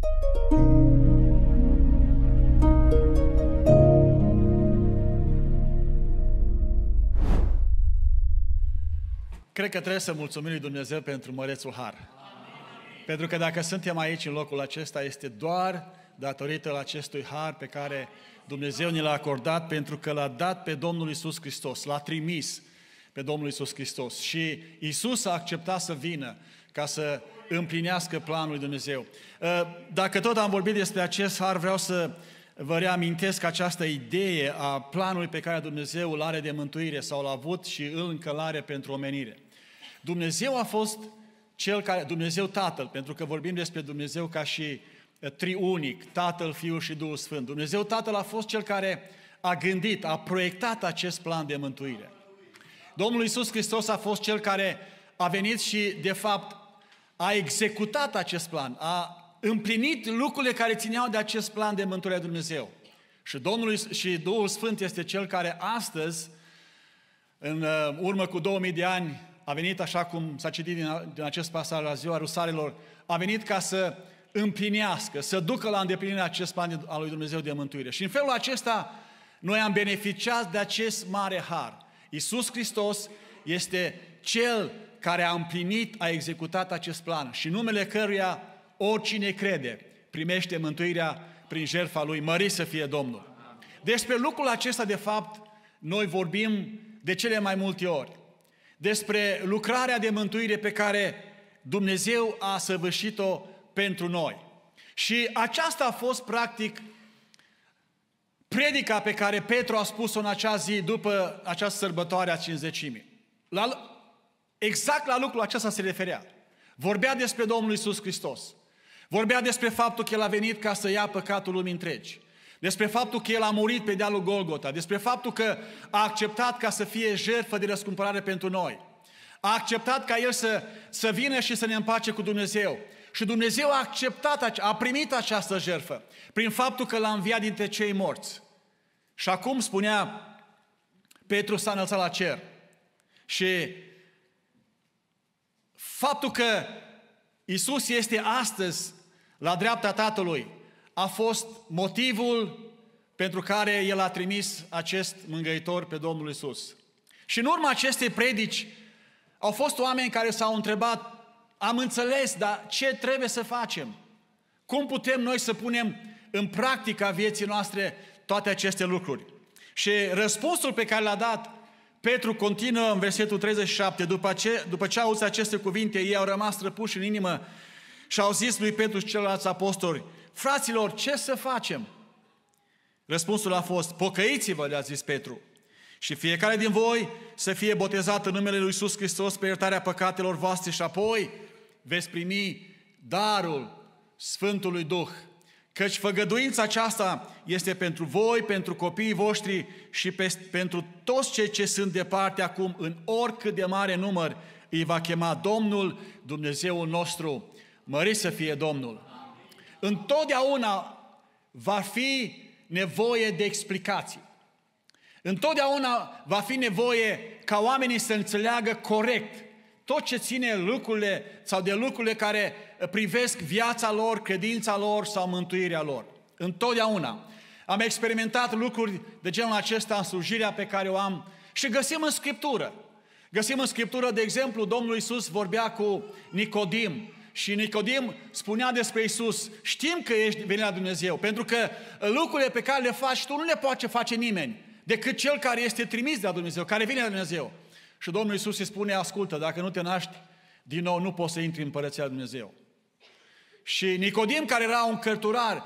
Cred că trebuie să mulțumim lui Dumnezeu pentru mărețul har. Amin. Pentru că dacă suntem aici în locul acesta, este doar datorită acestui har pe care Dumnezeu ne l-a acordat, pentru că l-a dat pe Domnul Isus Hristos, l-a trimis pe Domnul Isus Hristos. Și Isus a acceptat să vină ca să împlinească planul lui Dumnezeu. Uh, dacă tot am vorbit despre acest har, vreau să vă reamintesc această idee a planului pe care Dumnezeu îl are de mântuire sau l-a avut și îl încălare pentru omenire. Dumnezeu a fost cel care, Dumnezeu Tatăl, pentru că vorbim despre Dumnezeu ca și uh, triunic, Tatăl, Fiul și Duhul Sfânt. Dumnezeu Tatăl a fost cel care a gândit, a proiectat acest plan de mântuire. Domnul Iisus Hristos a fost cel care a venit și, de fapt, a executat acest plan, a împlinit lucrurile care țineau de acest plan de mântuire a Dumnezeu. Și, Domnul, și Duhul Sfânt este Cel care astăzi, în uh, urmă cu 2000 de ani, a venit așa cum s-a citit din, din acest pasaj la ziua rusarilor, a venit ca să împlinească, să ducă la îndeplinirea acest plan al lui Dumnezeu de mântuire. Și în felul acesta noi am beneficiat de acest mare har. Iisus Hristos este Cel care a împlinit, a executat acest plan și numele căruia oricine crede primește mântuirea prin jertfa lui, mări să fie Domnul. Despre lucrul acesta, de fapt, noi vorbim de cele mai multe ori. Despre lucrarea de mântuire pe care Dumnezeu a săvârșit-o pentru noi. Și aceasta a fost, practic, predica pe care Petru a spus-o în acea zi după această sărbătoare a cinzecimii. La Exact la lucrul acesta se referea. Vorbea despre Domnul Isus Hristos. Vorbea despre faptul că El a venit ca să ia păcatul lumii întregi. Despre faptul că El a murit pe dealul Golgota. Despre faptul că a acceptat ca să fie jertfă de răscumpărare pentru noi. A acceptat ca El să, să vină și să ne împace cu Dumnezeu. Și Dumnezeu a acceptat, a primit această jertfă prin faptul că l-a înviat dintre cei morți. Și acum spunea, Petru s-a înălțat la cer și faptul că Isus este astăzi la dreapta Tatălui a fost motivul pentru care El a trimis acest mângăitor pe Domnul Isus. Și în urma acestei predici au fost oameni care s-au întrebat, am înțeles, dar ce trebuie să facem? Cum putem noi să punem în practica vieții noastre toate aceste lucruri? Și răspunsul pe care l-a dat Petru continuă în versetul 37, după ce, după ce auzi aceste cuvinte, ei au rămas răpuși în inimă și au zis lui Petru și celorlalți apostoli, fraților, ce să facem? Răspunsul a fost, pocăiți-vă, le-a zis Petru, și fiecare din voi să fie botezat în numele Lui Iisus Hristos pe iertarea păcatelor voastre și apoi veți primi darul Sfântului Duh. Căci făgăduința aceasta este pentru voi, pentru copiii voștri și pe, pentru toți cei ce sunt departe acum, în oricât de mare număr, îi va chema Domnul, Dumnezeul nostru. Mări să fie Domnul! Întotdeauna va fi nevoie de explicații. Întotdeauna va fi nevoie ca oamenii să înțeleagă corect tot ce ține lucrurile sau de lucrurile care uh, privesc viața lor, credința lor sau mântuirea lor. Întotdeauna. Am experimentat lucruri de genul acesta în slujirea pe care o am și găsim în Scriptură. Găsim în Scriptură, de exemplu, Domnul Isus vorbea cu Nicodim și Nicodim spunea despre Isus, știm că ești venit la Dumnezeu, pentru că uh, lucrurile pe care le faci tu nu le poate face nimeni, decât cel care este trimis de la Dumnezeu, care vine de la Dumnezeu. Și Domnul Iisus îi spune, ascultă, dacă nu te naști din nou, nu poți să intri în Împărăția Lui Dumnezeu. Și Nicodim, care era un cărturar,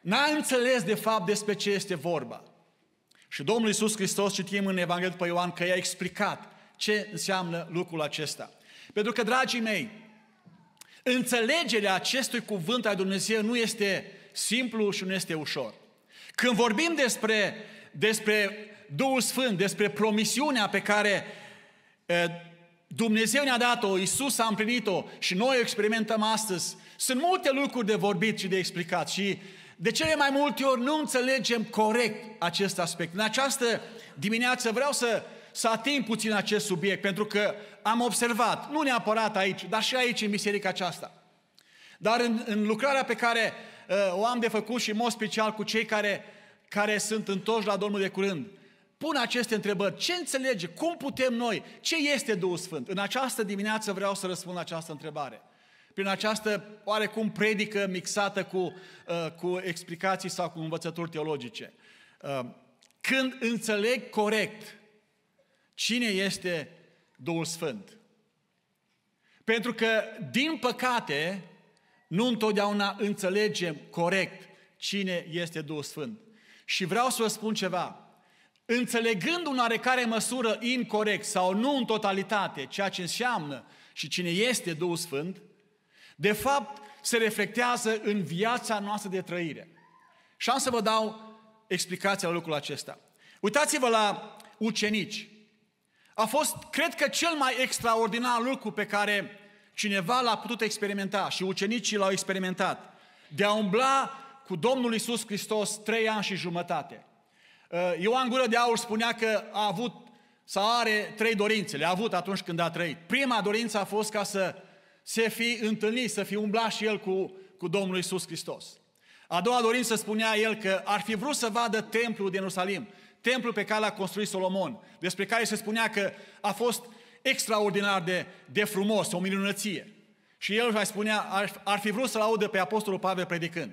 n-a înțeles de fapt despre ce este vorba. Și Domnul Iisus Hristos, citim în Evanghelie după Ioan, că i-a explicat ce înseamnă lucrul acesta. Pentru că, dragii mei, înțelegerea acestui cuvânt al Dumnezeu nu este simplu și nu este ușor. Când vorbim despre, despre Duhul Sfânt, despre promisiunea pe care Dumnezeu ne-a dat-o, Isus a împlinit-o și noi o experimentăm astăzi. Sunt multe lucruri de vorbit și de explicat și de cele mai multe ori nu înțelegem corect acest aspect. În această dimineață vreau să, să ating puțin acest subiect, pentru că am observat, nu neapărat aici, dar și aici, în biserica aceasta. Dar în, în lucrarea pe care uh, o am de făcut și în mod special cu cei care, care sunt întoși la Domnul de curând, pun aceste întrebări. Ce înțelege? Cum putem noi? Ce este Duhul Sfânt? În această dimineață vreau să răspund la această întrebare. Prin această oarecum predică mixată cu, uh, cu explicații sau cu învățături teologice. Uh, când înțeleg corect cine este Duhul Sfânt. Pentru că, din păcate, nu întotdeauna înțelegem corect cine este Duhul Sfânt. Și vreau să vă spun ceva înțelegând în oarecare măsură incorrect sau nu în totalitate ceea ce înseamnă și cine este Duhul Sfânt, de fapt se reflectează în viața noastră de trăire. Și am să vă dau explicația la lucrul acesta. Uitați-vă la ucenici. A fost, cred că, cel mai extraordinar lucru pe care cineva l-a putut experimenta și ucenicii l-au experimentat. De a umbla cu Domnul Isus Hristos trei ani și jumătate. Uh, Ioan Gură de Aur spunea că a avut să are trei dorințe, le-a avut atunci când a trăit. Prima dorință a fost ca să se fi întâlnit, să fi umblat și el cu, cu Domnul Isus Hristos. A doua dorință spunea el că ar fi vrut să vadă templul din Ierusalim, templul pe care l-a construit Solomon, despre care se spunea că a fost extraordinar de, de frumos, o minunăție. Și el mai spunea, ar, ar fi vrut să-l audă pe Apostolul Pavel predicând.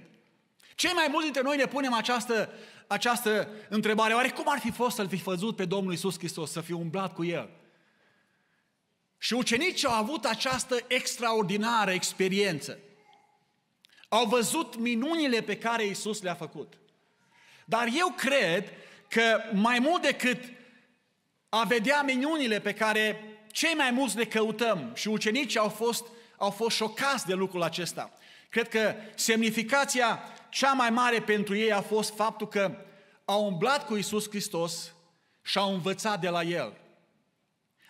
Cei mai mulți dintre noi ne punem această, această întrebare. Oare cum ar fi fost să-L fi văzut pe Domnul Isus Hristos, să fi umblat cu El? Și ucenicii au avut această extraordinară experiență. Au văzut minunile pe care Isus le-a făcut. Dar eu cred că mai mult decât a vedea minunile pe care cei mai mulți le căutăm și ucenicii au fost, au fost șocați de lucrul acesta. Cred că semnificația cea mai mare pentru ei a fost faptul că au umblat cu Isus Hristos și au învățat de la El.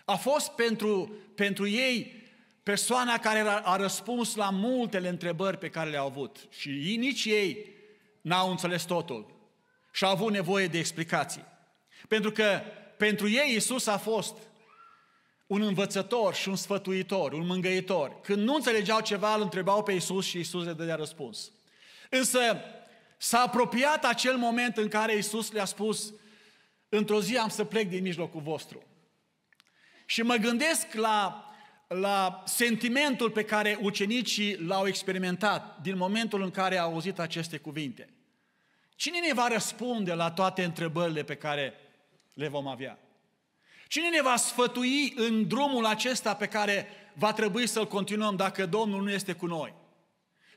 A fost pentru, pentru ei persoana care a răspuns la multele întrebări pe care le-au avut și nici ei n-au înțeles totul și au avut nevoie de explicații. Pentru că pentru ei Isus a fost un învățător și un sfătuitor, un mângăitor. Când nu înțelegeau ceva, îl întrebau pe Isus și Isus le dădea răspuns. Însă s-a apropiat acel moment în care Isus le-a spus, într-o zi am să plec din mijlocul vostru. Și mă gândesc la, la sentimentul pe care ucenicii l-au experimentat din momentul în care au auzit aceste cuvinte. Cine ne va răspunde la toate întrebările pe care le vom avea? Cine ne va sfătui în drumul acesta pe care va trebui să-l continuăm dacă Domnul nu este cu noi?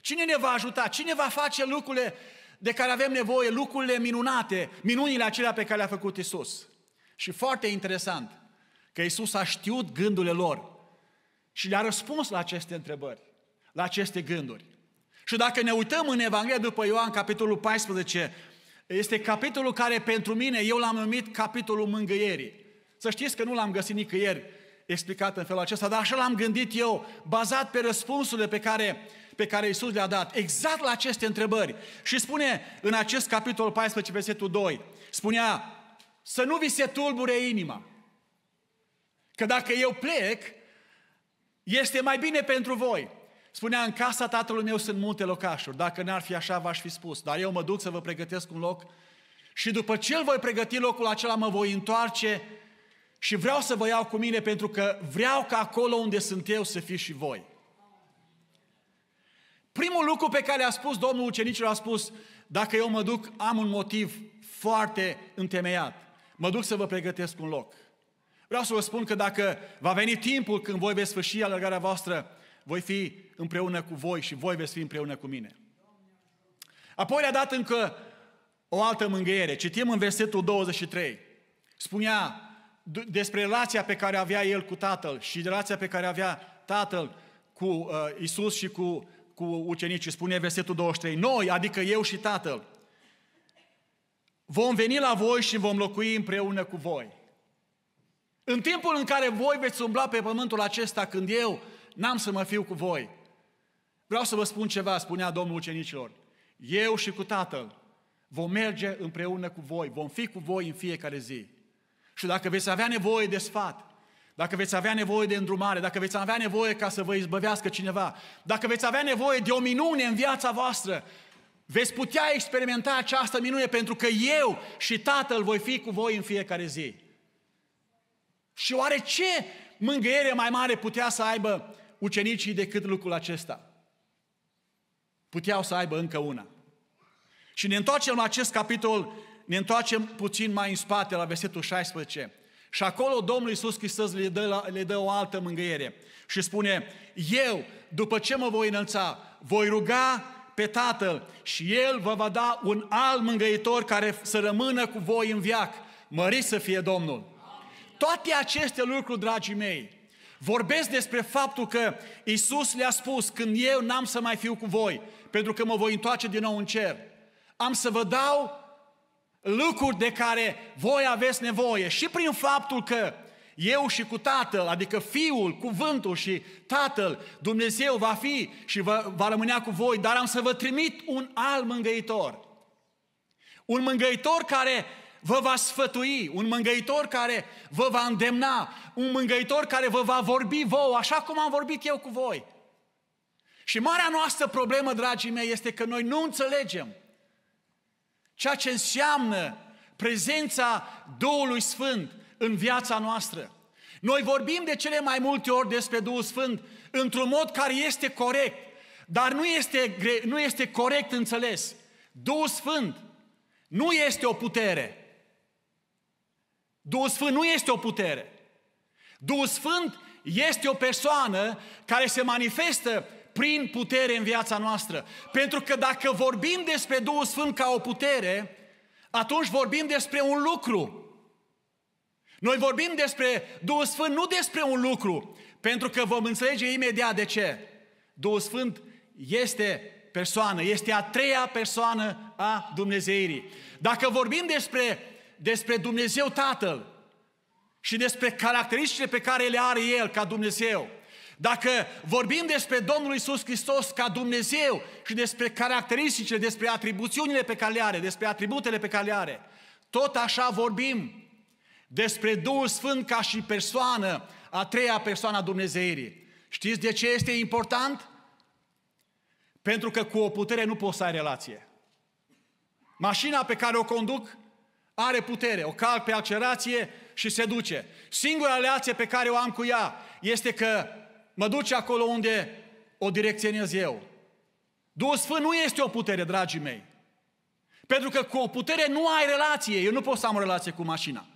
Cine ne va ajuta? Cine va face lucrurile de care avem nevoie, lucrurile minunate, minunile acelea pe care le-a făcut Isus? Și foarte interesant că Isus a știut gândurile lor și le-a răspuns la aceste întrebări, la aceste gânduri. Și dacă ne uităm în Evanghelia după Ioan, capitolul 14, este capitolul care pentru mine, eu l-am numit capitolul mângâierii. Să știți că nu l-am găsit nicăieri explicat în felul acesta, dar așa l-am gândit eu, bazat pe răspunsurile pe care, pe care Iisus le-a dat, exact la aceste întrebări. Și spune în acest capitol 14, versetul 2, spunea, să nu vi se tulbure inima. Că dacă eu plec, este mai bine pentru voi. Spunea, în casa tatălui meu sunt multe locașuri. Dacă n-ar fi așa, v-aș fi spus. Dar eu mă duc să vă pregătesc un loc și după ce îl voi pregăti locul acela, mă voi întoarce și vreau să vă iau cu mine pentru că vreau ca acolo unde sunt eu să fiți și voi. Primul lucru pe care a spus Domnul ucenicilor a spus, dacă eu mă duc, am un motiv foarte întemeiat. Mă duc să vă pregătesc un loc. Vreau să vă spun că dacă va veni timpul când voi veți sfârși alergarea voastră, voi fi împreună cu voi și voi veți fi împreună cu mine. Apoi le-a dat încă o altă mângâiere. Citim în versetul 23. Spunea, despre relația pe care avea el cu tatăl și relația pe care avea tatăl cu uh, Isus și cu, cu ucenicii, spune versetul 23. Noi, adică eu și tatăl, vom veni la voi și vom locui împreună cu voi. În timpul în care voi veți umbla pe pământul acesta, când eu n-am să mă fiu cu voi, vreau să vă spun ceva, spunea Domnul ucenicilor. Eu și cu Tatăl vom merge împreună cu voi, vom fi cu voi în fiecare zi. Și dacă veți avea nevoie de sfat, dacă veți avea nevoie de îndrumare, dacă veți avea nevoie ca să vă izbăvească cineva, dacă veți avea nevoie de o minune în viața voastră, veți putea experimenta această minune pentru că eu și Tatăl voi fi cu voi în fiecare zi. Și oare ce mângâiere mai mare putea să aibă ucenicii decât lucrul acesta? Puteau să aibă încă una. Și ne întoarcem la acest capitol ne întoarcem puțin mai în spate la versetul 16. Și acolo Domnul Iisus Hristos le dă, le dă o altă mângâiere și spune, eu, după ce mă voi înălța, voi ruga pe Tatăl și El vă va da un alt mângăitor care să rămână cu voi în viac. Mări să fie Domnul! Toate aceste lucruri, dragii mei, vorbesc despre faptul că Iisus le-a spus, când eu n-am să mai fiu cu voi, pentru că mă voi întoarce din nou în cer, am să vă dau lucruri de care voi aveți nevoie și prin faptul că eu și cu Tatăl, adică Fiul, Cuvântul și Tatăl, Dumnezeu va fi și va, va rămâne cu voi, dar am să vă trimit un alt mângăitor. Un mângăitor care vă va sfătui, un mângăitor care vă va îndemna, un mângăitor care vă va vorbi vouă, așa cum am vorbit eu cu voi. Și marea noastră problemă, dragii mei, este că noi nu înțelegem Ceea ce înseamnă prezența Duhului Sfânt în viața noastră. Noi vorbim de cele mai multe ori despre Duhul Sfânt într-un mod care este corect, dar nu este, gre- nu este corect înțeles. Duhul Sfânt nu este o putere. Duhul Sfânt nu este o putere. Duhul Sfânt este o persoană care se manifestă prin putere în viața noastră. Pentru că dacă vorbim despre Duhul Sfânt ca o putere, atunci vorbim despre un lucru. Noi vorbim despre Duhul Sfânt nu despre un lucru, pentru că vom înțelege imediat de ce. Duhul Sfânt este persoană, este a treia persoană a Dumnezeirii. Dacă vorbim despre, despre Dumnezeu Tatăl și despre caracteristicile pe care le are El ca Dumnezeu, dacă vorbim despre Domnul Isus Hristos ca Dumnezeu și despre caracteristicile, despre atribuțiunile pe care le are, despre atributele pe care le are, tot așa vorbim despre Duhul Sfânt ca și persoană, a treia persoană a Dumnezeirii. Știți de ce este important? Pentru că cu o putere nu poți să ai relație. Mașina pe care o conduc are putere, o calc pe accelerație și se duce. Singura relație pe care o am cu ea este că mă duce acolo unde o direcționez eu. Duhul Sfânt nu este o putere, dragii mei. Pentru că cu o putere nu ai relație. Eu nu pot să am o relație cu mașina.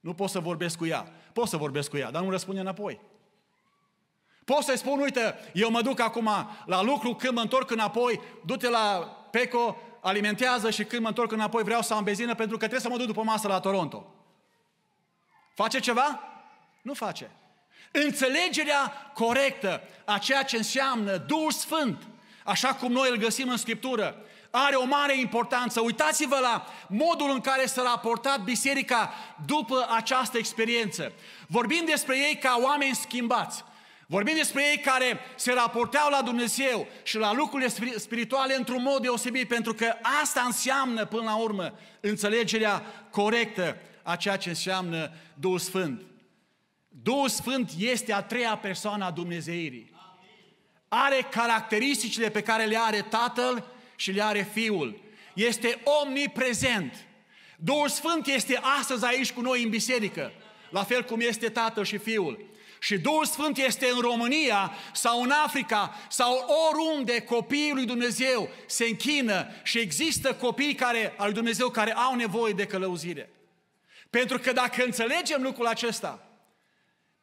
Nu pot să vorbesc cu ea. Pot să vorbesc cu ea, dar nu răspunde înapoi. Pot să-i spun, uite, eu mă duc acum la lucru, când mă întorc înapoi, du-te la Peco, alimentează și când mă întorc înapoi vreau să am benzină pentru că trebuie să mă duc după masă la Toronto. Face ceva? Nu face. Înțelegerea corectă a ceea ce înseamnă Duhul Sfânt, așa cum noi îl găsim în Scriptură, are o mare importanță. Uitați-vă la modul în care s-a raportat biserica după această experiență. Vorbim despre ei ca oameni schimbați. Vorbim despre ei care se raporteau la Dumnezeu și la lucrurile spirituale într-un mod deosebit, pentru că asta înseamnă, până la urmă, înțelegerea corectă a ceea ce înseamnă Duhul Sfânt. Duhul Sfânt este a treia persoană a Dumnezeirii. Are caracteristicile pe care le are Tatăl și le are Fiul. Este omniprezent. Duhul Sfânt este astăzi aici cu noi în biserică, la fel cum este Tatăl și Fiul. Și Duhul Sfânt este în România sau în Africa sau oriunde copiii lui Dumnezeu se închină și există copii care, al lui Dumnezeu care au nevoie de călăuzire. Pentru că dacă înțelegem lucrul acesta,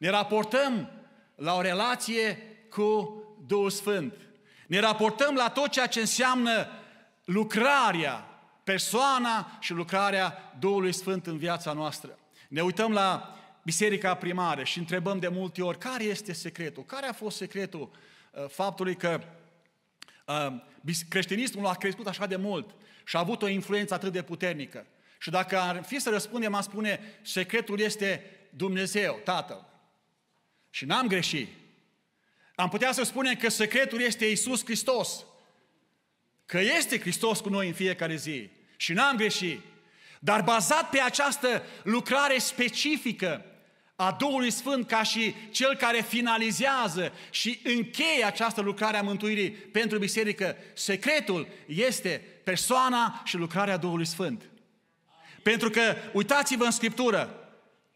ne raportăm la o relație cu Duhul Sfânt. Ne raportăm la tot ceea ce înseamnă lucrarea, persoana și lucrarea Duhului Sfânt în viața noastră. Ne uităm la biserica primară și întrebăm de multe ori care este secretul, care a fost secretul uh, faptului că uh, creștinismul a crescut așa de mult și a avut o influență atât de puternică. Și dacă ar fi să răspundem, am spune, secretul este Dumnezeu, Tatăl. Și n-am greșit. Am putea să spunem că secretul este Isus Hristos. Că este Hristos cu noi în fiecare zi. Și n-am greșit. Dar bazat pe această lucrare specifică a Duhului Sfânt ca și cel care finalizează și încheie această lucrare a mântuirii pentru biserică, secretul este persoana și lucrarea Duhului Sfânt. Pentru că, uitați-vă în Scriptură,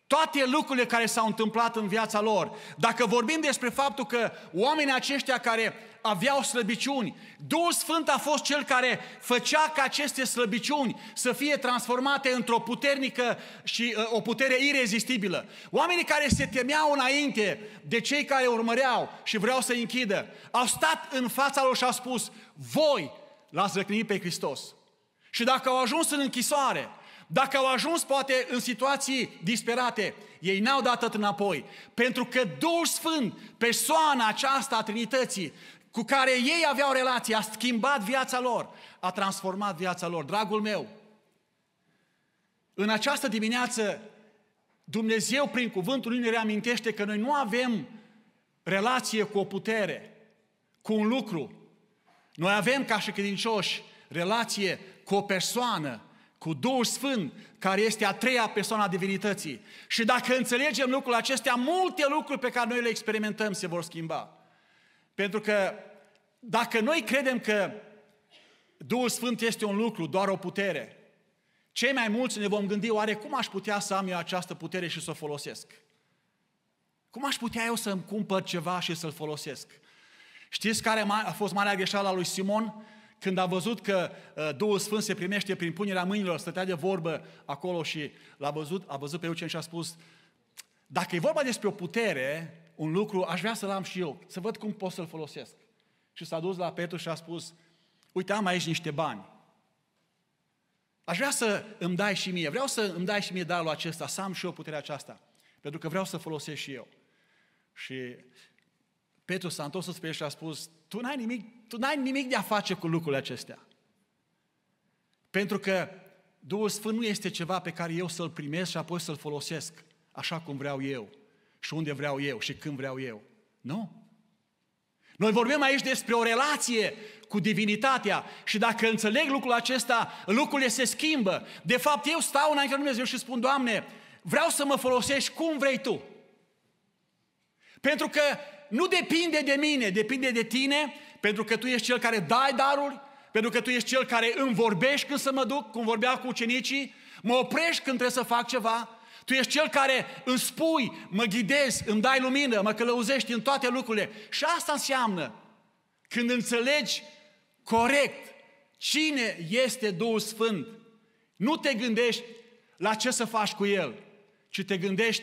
toate lucrurile care s-au întâmplat în viața lor. Dacă vorbim despre faptul că oamenii aceștia care aveau slăbiciuni, Duhul Sfânt a fost cel care făcea ca aceste slăbiciuni să fie transformate într-o puternică și uh, o putere irezistibilă. Oamenii care se temeau înainte de cei care urmăreau și vreau să închidă, au stat în fața lor și au spus, voi l-ați răcnit pe Hristos. Și dacă au ajuns în închisoare, dacă au ajuns poate în situații disperate, ei n-au dat atât înapoi. Pentru că Duhul Sfânt, persoana aceasta a Trinității, cu care ei aveau relație, a schimbat viața lor, a transformat viața lor. Dragul meu, în această dimineață, Dumnezeu prin cuvântul lui ne reamintește că noi nu avem relație cu o putere, cu un lucru. Noi avem ca și credincioși relație cu o persoană, cu Duhul Sfânt, care este a treia persoană a divinității. Și dacă înțelegem lucrul acestea, multe lucruri pe care noi le experimentăm se vor schimba. Pentru că dacă noi credem că Duhul Sfânt este un lucru, doar o putere, cei mai mulți ne vom gândi, oare cum aș putea să am eu această putere și să o folosesc? Cum aș putea eu să-mi cumpăr ceva și să-l folosesc? Știți care a fost marea greșeală a lui Simon? când a văzut că uh, Duhul Sfânt se primește prin punerea mâinilor, stătea de vorbă acolo și l-a văzut, a văzut pe Eugen și a spus, dacă e vorba despre o putere, un lucru, aș vrea să-l am și eu, să văd cum pot să-l folosesc. Și s-a dus la Petru și a spus, uite, am aici niște bani. Aș vrea să îmi dai și mie, vreau să îmi dai și mie darul acesta, să am și eu puterea aceasta, pentru că vreau să folosesc și eu. Și Petru s-a întors spre el și a spus, tu n-ai nimic, tu n-ai nimic de a face cu lucrurile acestea. Pentru că Duhul Sfânt nu este ceva pe care eu să-l primesc și apoi să-l folosesc așa cum vreau eu și unde vreau eu și când vreau eu. Nu. Noi vorbim aici despre o relație cu divinitatea și dacă înțeleg lucrul acesta, lucrurile se schimbă. De fapt, eu stau înaintea lui Dumnezeu și spun, Doamne, vreau să mă folosești cum vrei Tu. Pentru că nu depinde de mine, depinde de tine, pentru că tu ești cel care dai daruri, pentru că tu ești cel care îmi vorbești când să mă duc, cum vorbea cu ucenicii, mă oprești când trebuie să fac ceva, tu ești cel care îmi spui, mă ghidezi, îmi dai lumină, mă călăuzești în toate lucrurile. Și asta înseamnă când înțelegi corect cine este Duhul Sfânt. Nu te gândești la ce să faci cu El, ci te gândești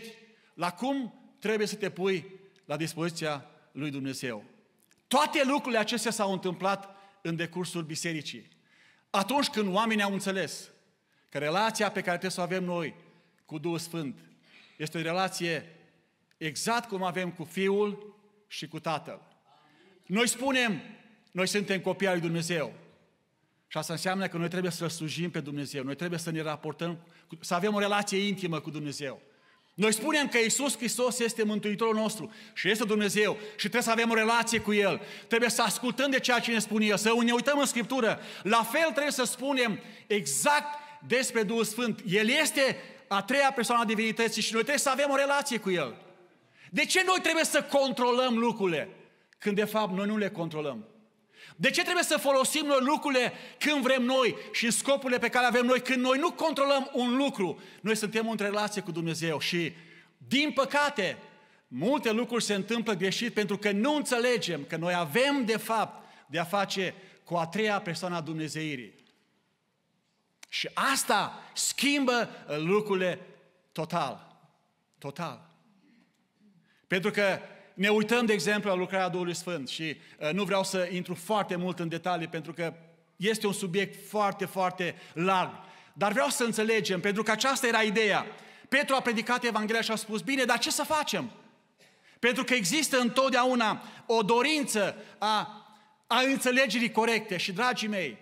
la cum trebuie să te pui la dispoziția lui Dumnezeu. Toate lucrurile acestea s-au întâmplat în decursul bisericii. Atunci când oamenii au înțeles că relația pe care trebuie să o avem noi cu Duhul Sfânt este o relație exact cum avem cu Fiul și cu Tatăl. Noi spunem, noi suntem copii al lui Dumnezeu. Și asta înseamnă că noi trebuie să slujim pe Dumnezeu, noi trebuie să ne raportăm, să avem o relație intimă cu Dumnezeu. Noi spunem că Isus Hristos este Mântuitorul nostru și este Dumnezeu și trebuie să avem o relație cu El. Trebuie să ascultăm de ceea ce ne spune El, să ne uităm în Scriptură. La fel trebuie să spunem exact despre Duhul Sfânt. El este a treia persoană a Divinității și noi trebuie să avem o relație cu El. De ce noi trebuie să controlăm lucrurile când de fapt noi nu le controlăm? De ce trebuie să folosim noi lucrurile când vrem noi și scopurile pe care avem noi, când noi nu controlăm un lucru? Noi suntem într-o relație cu Dumnezeu și, din păcate, multe lucruri se întâmplă greșit pentru că nu înțelegem că noi avem, de fapt, de a face cu a treia persoană a Dumnezeirii. Și asta schimbă uh, lucrurile total. Total. Pentru că ne uităm, de exemplu, la lucrarea Duhului Sfânt și uh, nu vreau să intru foarte mult în detalii pentru că este un subiect foarte, foarte larg. Dar vreau să înțelegem, pentru că aceasta era ideea. Petru a predicat Evanghelia și a spus, bine, dar ce să facem? Pentru că există întotdeauna o dorință a, a înțelegerii corecte. Și, dragii mei,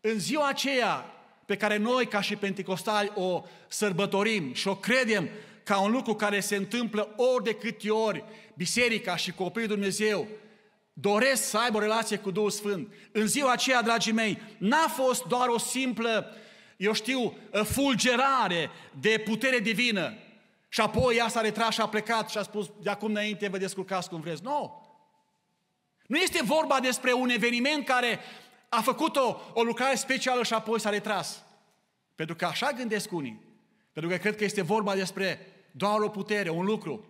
în ziua aceea pe care noi, ca și pentecostali, o sărbătorim și o credem ca un lucru care se întâmplă ori de câte ori biserica și copiii Dumnezeu doresc să aibă o relație cu Duhul Sfânt. În ziua aceea, dragii mei, n-a fost doar o simplă, eu știu, fulgerare de putere divină. Și apoi ea s-a retras și a plecat și a spus, de acum înainte vă descurcați cum vreți. Nu! Nu este vorba despre un eveniment care a făcut o, o lucrare specială și apoi s-a retras. Pentru că așa gândesc unii. Pentru că cred că este vorba despre doar o putere, un lucru,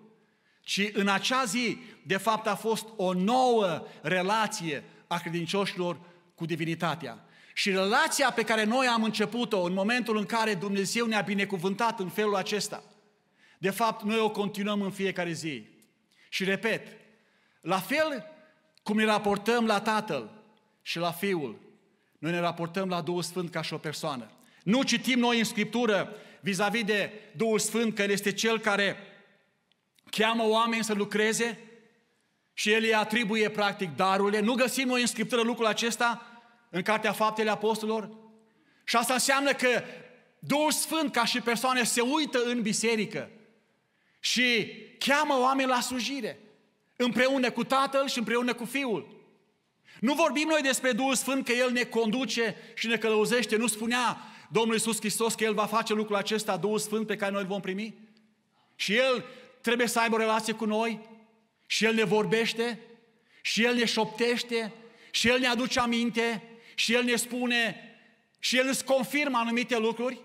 ci în acea zi, de fapt, a fost o nouă relație a credincioșilor cu divinitatea. Și relația pe care noi am început-o în momentul în care Dumnezeu ne-a binecuvântat în felul acesta, de fapt, noi o continuăm în fiecare zi. Și repet, la fel cum ne raportăm la Tatăl și la Fiul, noi ne raportăm la Duhul Sfânt ca și o persoană. Nu citim noi în Scriptură vis-a-vis de Duhul Sfânt, că El este Cel care cheamă oameni să lucreze și El îi atribuie practic darurile. Nu găsim noi în Scriptură lucrul acesta în Cartea Faptele Apostolilor? Și asta înseamnă că Duhul Sfânt, ca și persoane, se uită în biserică și cheamă oameni la slujire, împreună cu Tatăl și împreună cu Fiul. Nu vorbim noi despre Duhul Sfânt că El ne conduce și ne călăuzește, nu spunea Domnul Iisus Hristos că El va face lucrul acesta, Duhul Sfânt pe care noi îl vom primi? Și El trebuie să aibă o relație cu noi? Și El ne vorbește? Și El ne șoptește? Și El ne aduce aminte? Și El ne spune? Și El îți confirmă anumite lucruri?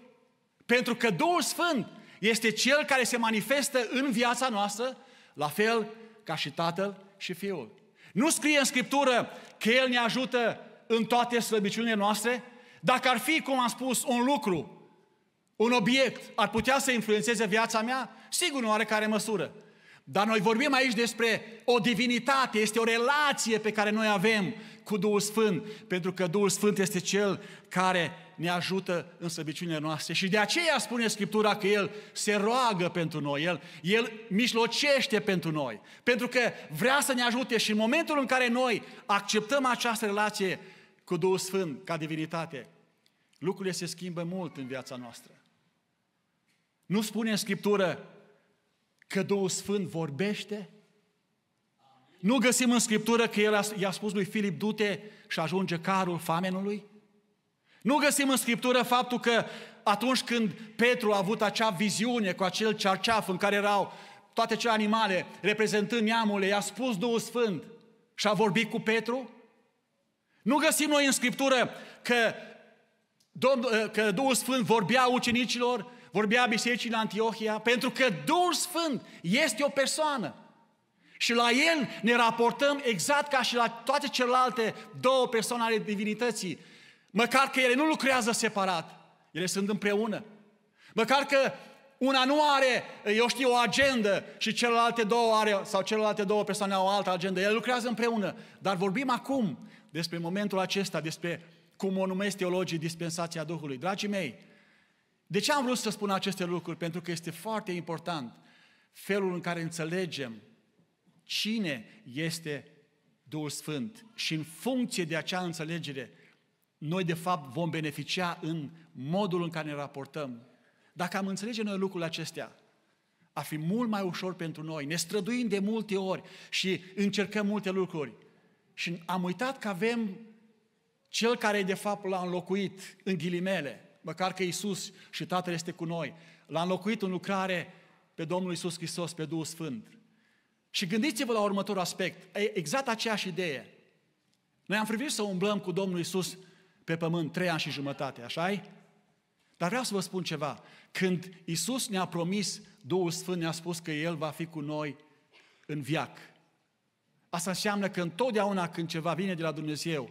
Pentru că Duhul Sfânt este Cel care se manifestă în viața noastră, la fel ca și Tatăl și Fiul. Nu scrie în Scriptură că El ne ajută în toate slăbiciunile noastre, dacă ar fi, cum am spus, un lucru, un obiect, ar putea să influențeze viața mea? Sigur, în care măsură. Dar noi vorbim aici despre o divinitate, este o relație pe care noi avem cu Duhul Sfânt, pentru că Duhul Sfânt este Cel care ne ajută în slăbiciunile noastre. Și de aceea spune Scriptura că El se roagă pentru noi, El, El mijlocește pentru noi, pentru că vrea să ne ajute și în momentul în care noi acceptăm această relație cu Duhul Sfânt ca divinitate, Lucrurile se schimbă mult în viața noastră. Nu spune în Scriptură că Duhul Sfânt vorbește? Nu găsim în Scriptură că El a, i-a spus lui Filip, du-te și ajunge carul famenului? Nu găsim în Scriptură faptul că atunci când Petru a avut acea viziune cu acel cerceaf în care erau toate cele animale, reprezentând neamul, i-a spus Duhul Sfânt și a vorbit cu Petru? Nu găsim noi în Scriptură că Eh, că Duhul Sfânt vorbea ucenicilor, vorbea bisericii în Antiohia, pentru că Duhul Sfânt este o persoană. Și la El ne raportăm exact ca și la toate celelalte două persoane ale divinității. Măcar că ele nu lucrează separat, ele sunt împreună. Măcar că una nu are, eh, eu știu, o agendă și celelalte două are, sau celelalte două persoane au o altă agendă. Ele lucrează împreună. Dar vorbim acum despre momentul acesta, despre cum o numesc teologii dispensația Duhului. Dragii mei, de ce am vrut să spun aceste lucruri? Pentru că este foarte important felul în care înțelegem cine este Duhul Sfânt și în funcție de acea înțelegere, noi de fapt vom beneficia în modul în care ne raportăm. Dacă am înțelege noi lucrurile acestea, a fi mult mai ușor pentru noi. Ne străduim de multe ori și încercăm multe lucruri. Și am uitat că avem cel care de fapt l-a înlocuit, în ghilimele, măcar că Isus și Tatăl este cu noi, l-a înlocuit în lucrare pe Domnul Isus Hristos, pe Duhul Sfânt. Și gândiți-vă la următorul aspect, e exact aceeași idee. Noi am privit să umblăm cu Domnul Isus pe pământ trei ani și jumătate, așa -i? Dar vreau să vă spun ceva. Când Isus ne-a promis, Duhul Sfânt ne-a spus că El va fi cu noi în viac. Asta înseamnă că întotdeauna când ceva vine de la Dumnezeu,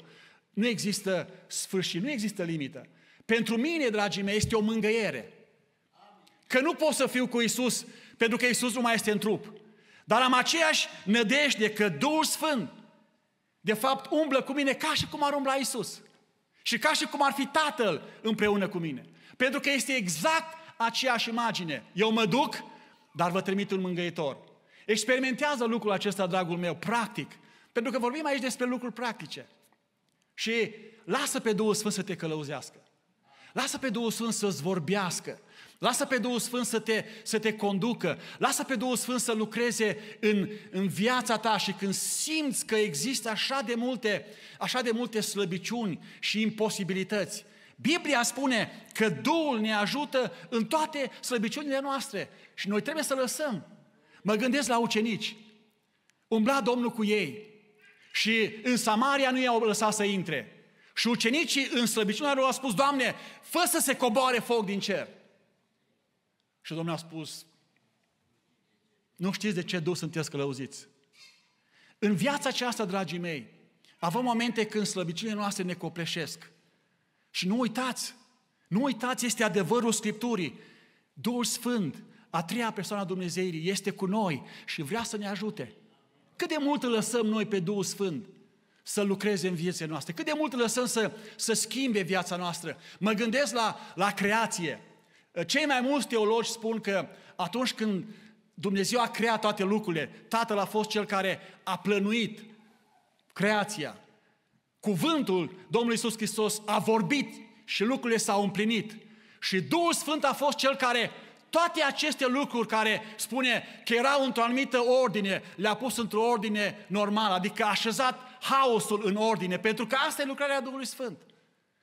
nu există sfârșit, nu există limită. Pentru mine, dragii mei, este o mângăiere. Că nu pot să fiu cu Isus, pentru că Isus nu mai este în trup. Dar am aceeași nădejde că Duhul Sfânt, de fapt, umblă cu mine ca și cum ar umbla Isus. Și ca și cum ar fi Tatăl împreună cu mine. Pentru că este exact aceeași imagine. Eu mă duc, dar vă trimit un mângăitor. Experimentează lucrul acesta, dragul meu, practic. Pentru că vorbim aici despre lucruri practice. Și lasă pe Duhul Sfânt să te călăuzească. Lasă pe Duhul Sfânt să-ți vorbească. Lasă pe Duhul Sfânt să te, să te conducă. Lasă pe Duhul Sfânt să lucreze în, în viața ta și când simți că există așa de multe, așa de multe slăbiciuni și imposibilități, Biblia spune că Duhul ne ajută în toate slăbiciunile noastre și noi trebuie să lăsăm. Mă gândesc la ucenici. Umbla Domnul cu ei. Și în Samaria nu i-au lăsat să intre. Și ucenicii în slăbiciunea lor au spus, Doamne, fă să se coboare foc din cer. Și Domnul a spus, nu știți de ce duh sunteți călăuziți. În viața aceasta, dragii mei, avem momente când slăbiciunile noastre ne copleșesc. Și nu uitați, nu uitați, este adevărul Scripturii. Duhul Sfânt, a treia persoană a Dumnezeirii, este cu noi și vrea să ne ajute. Cât de mult îl lăsăm noi pe Duhul Sfânt să lucreze în viețile noastre? Cât de mult îl lăsăm să, să schimbe viața noastră? Mă gândesc la, la creație. Cei mai mulți teologi spun că atunci când Dumnezeu a creat toate lucrurile, Tatăl a fost cel care a plănuit creația. Cuvântul Domnului Iisus Hristos a vorbit și lucrurile s-au împlinit. Și Duhul Sfânt a fost cel care toate aceste lucruri care spune că erau într-o anumită ordine, le-a pus într-o ordine normală, adică a așezat haosul în ordine, pentru că asta e lucrarea Duhului Sfânt.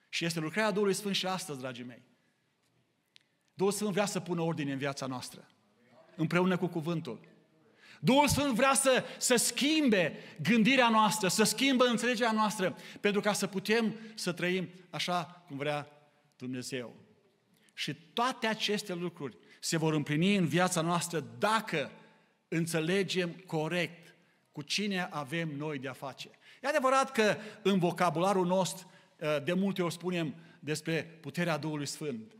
Și este lucrarea Duhului Sfânt și astăzi, dragii mei. Duhul Sfânt vrea să pună ordine în viața noastră, împreună cu cuvântul. Duhul Sfânt vrea să, să schimbe gândirea noastră, să schimbe înțelegerea noastră, pentru ca să putem să trăim așa cum vrea Dumnezeu. Și toate aceste lucruri se vor împlini în viața noastră dacă înțelegem corect cu cine avem noi de-a face. E adevărat că în vocabularul nostru eh, de multe ori spunem despre puterea Duhului Sfânt,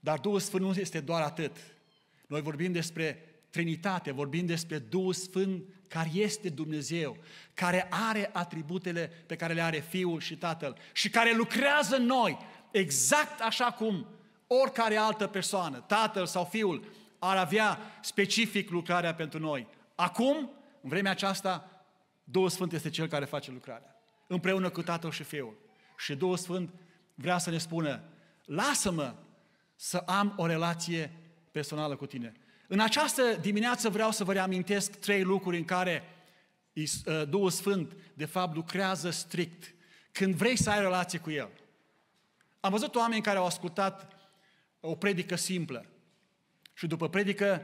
dar Duhul Sfânt nu este doar atât. Noi vorbim despre Trinitate, vorbim despre Duhul Sfânt care este Dumnezeu, care are atributele pe care le are Fiul și Tatăl și care lucrează în noi exact așa cum oricare altă persoană, tatăl sau fiul, ar avea specific lucrarea pentru noi. Acum, în vremea aceasta, Duhul Sfânt este Cel care face lucrarea. Împreună cu Tatăl și Fiul. Și Duhul Sfânt vrea să ne spună, lasă-mă să am o relație personală cu tine. În această dimineață vreau să vă reamintesc trei lucruri în care uh, Duhul Sfânt, de fapt, lucrează strict. Când vrei să ai relație cu El. Am văzut oameni care au ascultat o predică simplă. Și după predică,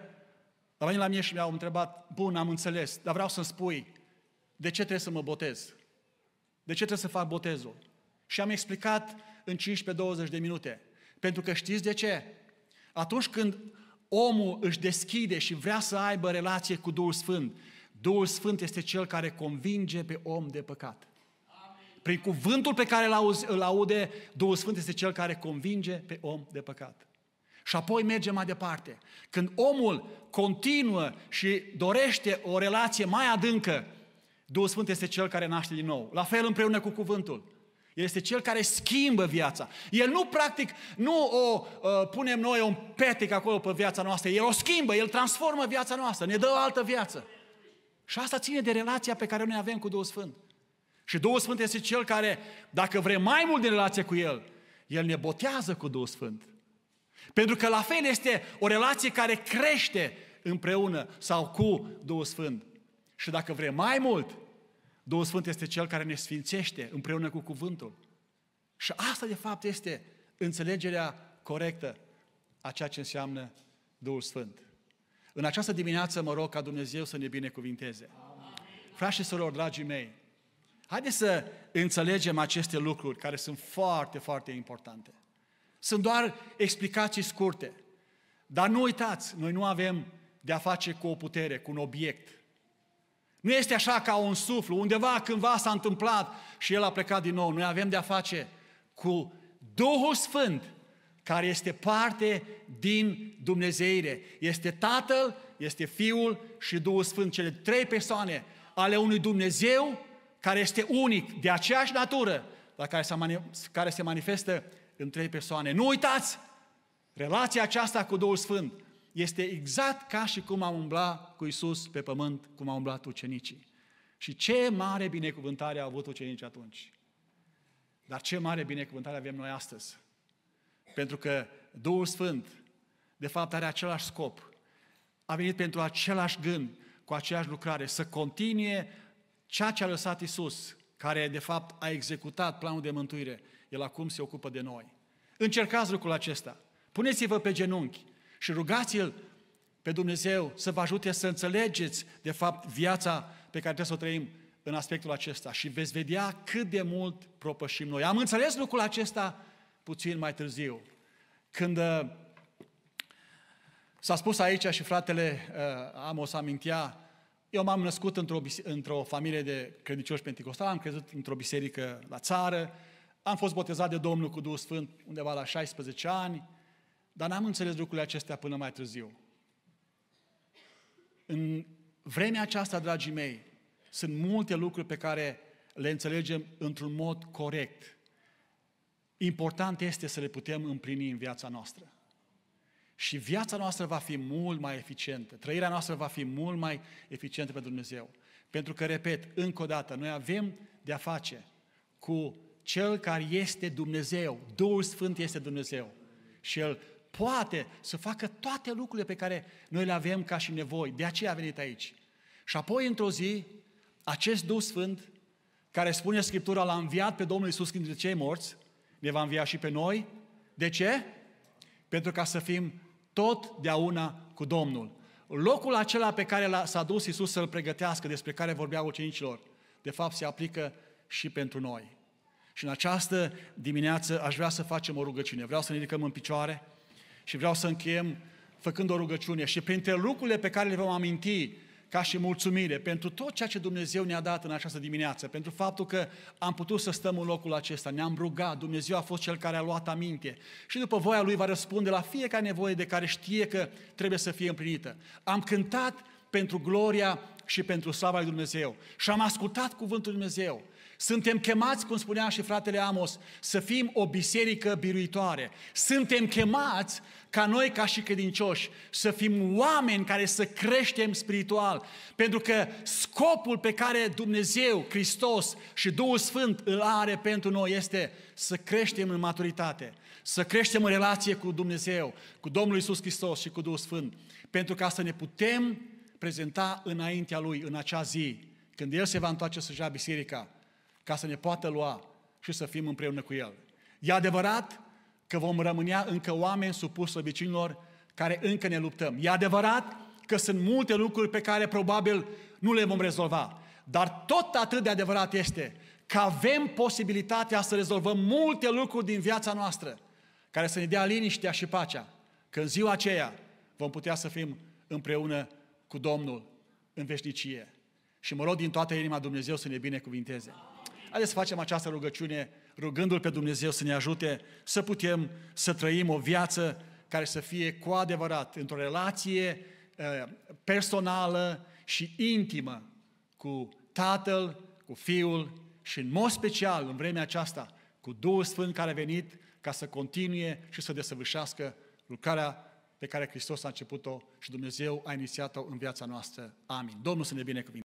a venit la mine și mi-au întrebat, bun, am înțeles, dar vreau să spui, de ce trebuie să mă botez? De ce trebuie să fac botezul? Și am explicat în 15-20 de minute. Pentru că știți de ce? Atunci când omul își deschide și vrea să aibă relație cu Duhul Sfânt, Duhul Sfânt este cel care convinge pe om de păcat. Prin cuvântul pe care îl aude, Duhul Sfânt este cel care convinge pe om de păcat. Și apoi mergem mai departe. Când omul continuă și dorește o relație mai adâncă, Duhul Sfânt este cel care naște din nou. La fel împreună cu cuvântul. El este cel care schimbă viața. El nu practic, nu o uh, punem noi un petic acolo pe viața noastră. El o schimbă, el transformă viața noastră, ne dă o altă viață. Și asta ține de relația pe care noi avem cu Duhul Sfânt. Și Duhul Sfânt este cel care, dacă vrem mai mult din relație cu El, El ne botează cu Duhul Sfânt. Pentru că la fel este o relație care crește împreună sau cu Duhul Sfânt. Și dacă vrem mai mult, Duhul Sfânt este Cel care ne sfințește împreună cu Cuvântul. Și asta, de fapt, este înțelegerea corectă a ceea ce înseamnă Duhul Sfânt. În această dimineață mă rog ca Dumnezeu să ne binecuvinteze. Frașii și sorori, dragii mei, Haideți să înțelegem aceste lucruri care sunt foarte, foarte importante. Sunt doar explicații scurte. Dar nu uitați, noi nu avem de-a face cu o putere, cu un obiect. Nu este așa ca un suflu, undeva cândva s-a întâmplat și el a plecat din nou. Noi avem de-a face cu Duhul Sfânt, care este parte din Dumnezeire. Este Tatăl, este Fiul și Duhul Sfânt, cele trei persoane ale unui Dumnezeu care este unic, de aceeași natură, dar care se, care se manifestă în trei persoane. Nu uitați! Relația aceasta cu Duhul Sfânt este exact ca și cum am umblat cu Isus pe pământ, cum au umblat ucenicii. Și ce mare binecuvântare au avut ucenicii atunci. Dar ce mare binecuvântare avem noi astăzi. Pentru că Duhul Sfânt, de fapt, are același scop. A venit pentru același gând, cu aceeași lucrare, să continue Ceea ce a lăsat Isus, care de fapt a executat planul de mântuire, El acum se ocupă de noi. Încercați lucrul acesta. Puneți-vă pe genunchi și rugați-L pe Dumnezeu să vă ajute să înțelegeți, de fapt, viața pe care trebuie să o trăim în aspectul acesta și veți vedea cât de mult propășim noi. Am înțeles lucrul acesta puțin mai târziu, când uh, s-a spus aici și fratele uh, Amos amintea eu m-am născut într-o, într-o familie de credincioși pentecostali, am crezut într-o biserică la țară, am fost botezat de Domnul cu Duhul Sfânt undeva la 16 ani, dar n-am înțeles lucrurile acestea până mai târziu. În vremea aceasta, dragii mei, sunt multe lucruri pe care le înțelegem într-un mod corect. Important este să le putem împlini în viața noastră. Și viața noastră va fi mult mai eficientă, trăirea noastră va fi mult mai eficientă pentru Dumnezeu. Pentru că, repet, încă o dată, noi avem de-a face cu Cel care este Dumnezeu, Duhul Sfânt este Dumnezeu. Și El poate să facă toate lucrurile pe care noi le avem ca și nevoi. De aceea a venit aici. Și apoi, într-o zi, acest Duh Sfânt, care spune Scriptura, l-a înviat pe Domnul Iisus dintre cei morți, ne va învia și pe noi. De ce? Pentru ca să fim totdeauna cu Domnul. Locul acela pe care s-a dus Isus să-l pregătească, despre care vorbea ucenicilor, de fapt se aplică și pentru noi. Și în această dimineață aș vrea să facem o rugăciune. Vreau să ne ridicăm în picioare și vreau să încheiem făcând o rugăciune. Și printre lucrurile pe care le vom aminti ca și mulțumire pentru tot ceea ce Dumnezeu ne-a dat în această dimineață, pentru faptul că am putut să stăm în locul acesta, ne-am rugat, Dumnezeu a fost Cel care a luat aminte și după voia Lui va răspunde la fiecare nevoie de care știe că trebuie să fie împlinită. Am cântat pentru gloria și pentru slava lui Dumnezeu și am ascultat cuvântul Dumnezeu suntem chemați, cum spunea și fratele Amos, să fim o biserică biruitoare. Suntem chemați ca noi, ca și credincioși, să fim oameni care să creștem spiritual. Pentru că scopul pe care Dumnezeu, Hristos și Duhul Sfânt îl are pentru noi este să creștem în maturitate, să creștem în relație cu Dumnezeu, cu Domnul Isus Hristos și cu Duhul Sfânt, pentru ca să ne putem prezenta înaintea Lui în acea zi, când El se va întoarce să ia biserica ca să ne poată lua și să fim împreună cu El. E adevărat că vom rămânea încă oameni supuși slăbiciunilor care încă ne luptăm. E adevărat că sunt multe lucruri pe care probabil nu le vom rezolva. Dar tot atât de adevărat este că avem posibilitatea să rezolvăm multe lucruri din viața noastră care să ne dea liniștea și pacea. Că în ziua aceea vom putea să fim împreună cu Domnul în veșnicie. Și mă rog din toată inima Dumnezeu să ne binecuvinteze. Haideți să facem această rugăciune, rugându-L pe Dumnezeu să ne ajute să putem să trăim o viață care să fie cu adevărat într-o relație eh, personală și intimă cu Tatăl, cu Fiul și în mod special în vremea aceasta cu Duhul Sfânt care a venit ca să continue și să desăvârșească lucrarea pe care Hristos a început-o și Dumnezeu a inițiat-o în viața noastră. Amin. Domnul să ne binecuvinte.